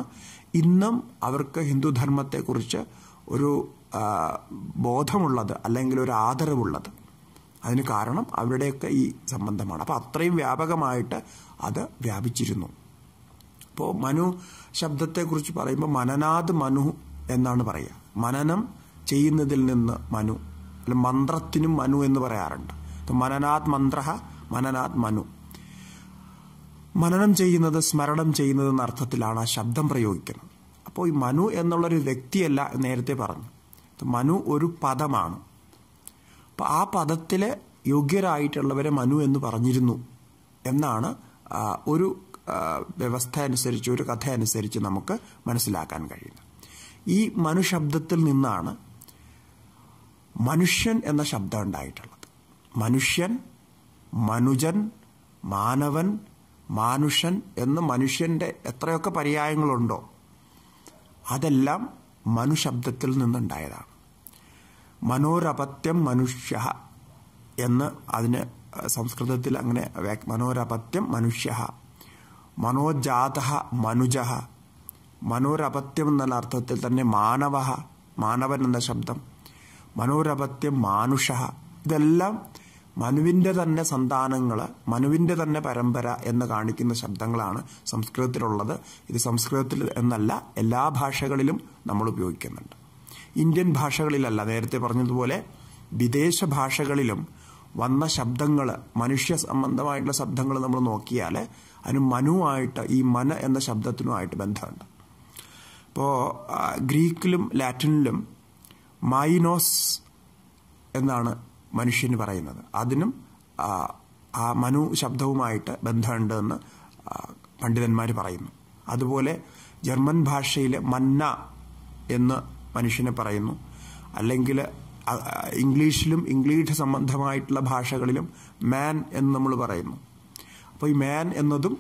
ഇന്നും അവർക്ക് ഹിന്ദുധർമ്മത്തെക്കുറിച്ച് ഒരു ബോധമുള്ളത് അല്ലെങ്കിൽ ഒരു ആദരവുള്ളത് അതിന് കാരണം അവരുടെയൊക്കെ ഈ സംബന്ധമാണ് അപ്പോൾ അത്രയും വ്യാപകമായിട്ട് അത് വ്യാപിച്ചിരുന്നു ഇപ്പോൾ മനു ശബ്ദത്തെക്കുറിച്ച് പറയുമ്പോൾ മനനാത് മനു എന്നാണ് പറയുക മനനം ചെയ്യുന്നതിൽ നിന്ന് മനു അല്ല മന്ത്രത്തിനും മനു എന്ന് പറയാറുണ്ട് മനനാത് മന്ത്ര മനനാത് മനു മനനം ചെയ്യുന്നത് സ്മരണം ചെയ്യുന്നത് എന്ന അർത്ഥത്തിലാണ് ആ ശബ്ദം പ്രയോഗിക്കുന്നത് അപ്പോൾ ഈ മനു എന്നുള്ളൊരു വ്യക്തിയല്ല നേരത്തെ പറഞ്ഞു മനു ഒരു പദമാണ് അപ്പം ആ പദത്തിലെ യോഗ്യരായിട്ടുള്ളവരെ മനു എന്ന് പറഞ്ഞിരുന്നു എന്നാണ് ഒരു വ്യവസ്ഥ അനുസരിച്ച് ഒരു കഥ അനുസരിച്ച് നമുക്ക് മനസ്സിലാക്കാൻ കഴിയുന്നു ഈ മനുശബ്ദത്തിൽ നിന്നാണ് മനുഷ്യൻ എന്ന ശബ്ദം ഉണ്ടായിട്ടുള്ളത് മനുഷ്യൻ മനുജൻ മാനവൻ മാനുഷൻ എന്ന് മനുഷ്യൻ്റെ എത്രയൊക്കെ പര്യായങ്ങളുണ്ടോ അതെല്ലാം മനുശബ്ദത്തിൽ നിന്നുണ്ടായതാണ് മനോരപത്യം മനുഷ്യ എന്ന് അതിന് സംസ്കൃതത്തിൽ അങ്ങനെ മനോരപത്യം മനുഷ്യ മനോജാത മനുജ മനോരപത്യം എന്നുള്ള അർത്ഥത്തിൽ തന്നെ മാനവ മാനവൻ എന്ന ശബ്ദം മനോരപത്യം മാനുഷ ഇതെല്ലാം മനുവിൻ്റെ തന്നെ സന്താനങ്ങൾ മനുവിൻ്റെ തന്നെ പരമ്പര എന്ന് കാണിക്കുന്ന ശബ്ദങ്ങളാണ് സംസ്കൃതത്തിലുള്ളത് ഇത് സംസ്കൃതത്തിൽ എന്നല്ല എല്ലാ ഭാഷകളിലും നമ്മൾ ഉപയോഗിക്കുന്നുണ്ട് ഇന്ത്യൻ ഭാഷകളിലല്ല നേരത്തെ പറഞ്ഞതുപോലെ വിദേശ ഭാഷകളിലും വന്ന ശബ്ദങ്ങൾ മനുഷ്യ സംബന്ധമായിട്ടുള്ള ശബ്ദങ്ങൾ നമ്മൾ നോക്കിയാൽ അതിന് മനുവായിട്ട് ഈ മന എന്ന ശബ്ദത്തിനുമായിട്ട് ബന്ധമുണ്ട് അപ്പോൾ ഗ്രീക്കിലും ലാറ്റിനിലും മൈനോസ് എന്നാണ് മനുഷ്യന് പറയുന്നത് അതിനും ആ മനു ശബ്ദവുമായിട്ട് ബന്ധമുണ്ട് എന്ന് പണ്ഡിതന്മാർ പറയുന്നു അതുപോലെ ജർമ്മൻ ഭാഷയിലെ മന്ന എന്ന് മനുഷ്യനെ പറയുന്നു അല്ലെങ്കിൽ ഇംഗ്ലീഷിലും ഇംഗ്ലീഷ് സംബന്ധമായിട്ടുള്ള ഭാഷകളിലും മാൻ എന്ന് നമ്മൾ പറയുന്നു അപ്പോൾ ഈ മാൻ എന്നതും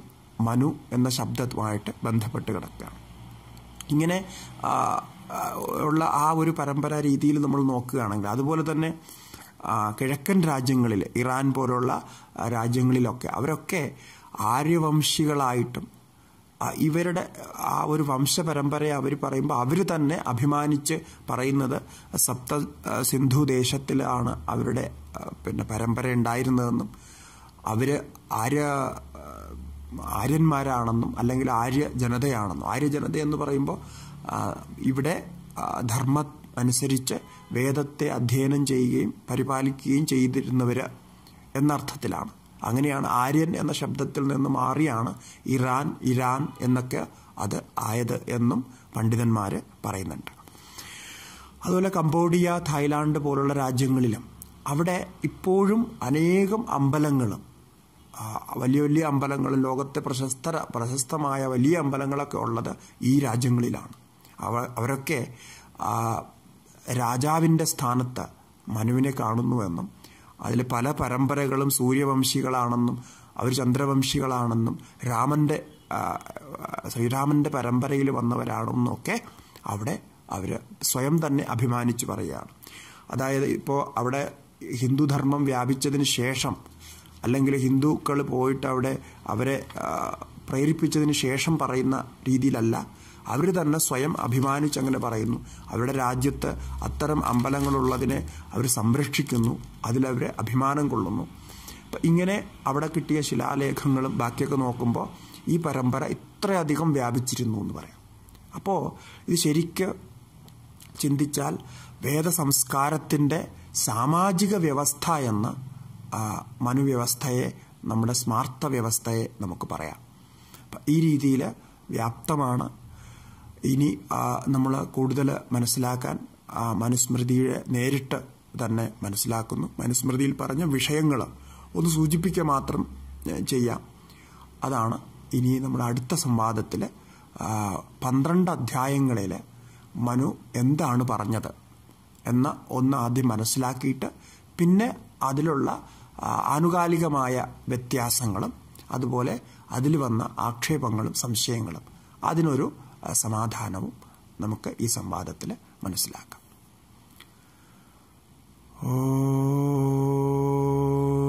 മനു എന്ന ശബ്ദവുമായിട്ട് ബന്ധപ്പെട്ട് കിടക്കുകയാണ് ഇങ്ങനെ ഉള്ള ആ ഒരു പരമ്പര രീതിയിൽ നമ്മൾ നോക്കുകയാണെങ്കിൽ അതുപോലെ തന്നെ കിഴക്കൻ രാജ്യങ്ങളിൽ ഇറാൻ പോലുള്ള രാജ്യങ്ങളിലൊക്കെ അവരൊക്കെ ആര്യവംശികളായിട്ടും ഇവരുടെ ആ ഒരു വംശപരമ്പരയെ അവർ പറയുമ്പോൾ അവർ തന്നെ അഭിമാനിച്ച് പറയുന്നത് സപ്ത സിന്ധു ദേശത്തിലാണ് അവരുടെ പിന്നെ പരമ്പര ഉണ്ടായിരുന്നതെന്നും അവർ ആര്യ ആര്യന്മാരാണെന്നും അല്ലെങ്കിൽ ആര്യ ജനതയാണെന്നും ആര്യ ജനത എന്ന് പറയുമ്പോൾ ഇവിടെ ധർമ്മ അനുസരിച്ച് വേദത്തെ അധ്യയനം ചെയ്യുകയും പരിപാലിക്കുകയും ചെയ്തിരുന്നവർ എന്നർത്ഥത്തിലാണ് അങ്ങനെയാണ് ആര്യൻ എന്ന ശബ്ദത്തിൽ നിന്ന് മാറിയാണ് ഇറാൻ ഇരാൻ എന്നൊക്കെ അത് ആയത് എന്നും പണ്ഡിതന്മാർ പറയുന്നുണ്ട് അതുപോലെ കംബോഡിയ തായ്ലാൻഡ് പോലുള്ള രാജ്യങ്ങളിലും അവിടെ ഇപ്പോഴും അനേകം അമ്പലങ്ങളും വലിയ വലിയ അമ്പലങ്ങൾ ലോകത്തെ പ്രശസ്ത പ്രശസ്തമായ വലിയ അമ്പലങ്ങളൊക്കെ ഉള്ളത് ഈ രാജ്യങ്ങളിലാണ് അവ അവരൊക്കെ രാജാവിൻ്റെ സ്ഥാനത്ത് മനുവിനെ കാണുന്നുവെന്നും അതിൽ പല പരമ്പരകളും സൂര്യവംശികളാണെന്നും അവർ ചന്ദ്രവംശികളാണെന്നും രാമൻ്റെ ശ്രീരാമൻ്റെ പരമ്പരയിൽ വന്നവരാണെന്നൊക്കെ അവിടെ അവർ സ്വയം തന്നെ അഭിമാനിച്ചു പറയുകയാണ് അതായത് ഇപ്പോൾ അവിടെ ഹിന്ദുധർമ്മം വ്യാപിച്ചതിന് ശേഷം അല്ലെങ്കിൽ ഹിന്ദുക്കൾ പോയിട്ട് അവിടെ അവരെ പ്രേരിപ്പിച്ചതിന് ശേഷം പറയുന്ന രീതിയിലല്ല അവർ തന്നെ സ്വയം അഭിമാനിച്ച് അങ്ങനെ പറയുന്നു അവരുടെ രാജ്യത്ത് അത്തരം അമ്പലങ്ങളുള്ളതിനെ അവർ സംരക്ഷിക്കുന്നു അതിലവർ അഭിമാനം കൊള്ളുന്നു അപ്പം ഇങ്ങനെ അവിടെ കിട്ടിയ ശിലാലേഖങ്ങളും ബാക്കിയൊക്കെ നോക്കുമ്പോൾ ഈ പരമ്പര ഇത്രയധികം വ്യാപിച്ചിരുന്നു എന്ന് പറയാം അപ്പോൾ ഇത് ശരിക്ക് ചിന്തിച്ചാൽ വേദസംസ്കാരത്തിൻ്റെ സാമാജിക വ്യവസ്ഥ എന്ന് മനുവ്യവസ്ഥയെ നമ്മുടെ സ്മാർത്ഥ വ്യവസ്ഥയെ നമുക്ക് പറയാം ഈ രീതിയിൽ വ്യാപ്തമാണ് ഇനി നമ്മൾ കൂടുതൽ മനസ്സിലാക്കാൻ മനുസ്മൃതിയെ നേരിട്ട് തന്നെ മനസ്സിലാക്കുന്നു മനുസ്മൃതിയിൽ പറഞ്ഞ വിഷയങ്ങൾ ഒന്ന് സൂചിപ്പിക്കുക മാത്രം ചെയ്യാം അതാണ് ഇനി നമ്മുടെ അടുത്ത സംവാദത്തിൽ പന്ത്രണ്ട് അധ്യായങ്ങളിൽ മനു എന്താണ് പറഞ്ഞത് എന്ന ഒന്ന് ആദ്യം മനസ്സിലാക്കിയിട്ട് പിന്നെ അതിലുള്ള ആനുകാലികമായ വ്യത്യാസങ്ങളും അതുപോലെ അതിൽ വന്ന ആക്ഷേപങ്ങളും സംശയങ്ങളും അതിനൊരു സമാധാനവും നമുക്ക് ഈ സംവാദത്തിൽ മനസ്സിലാക്കാം ഓ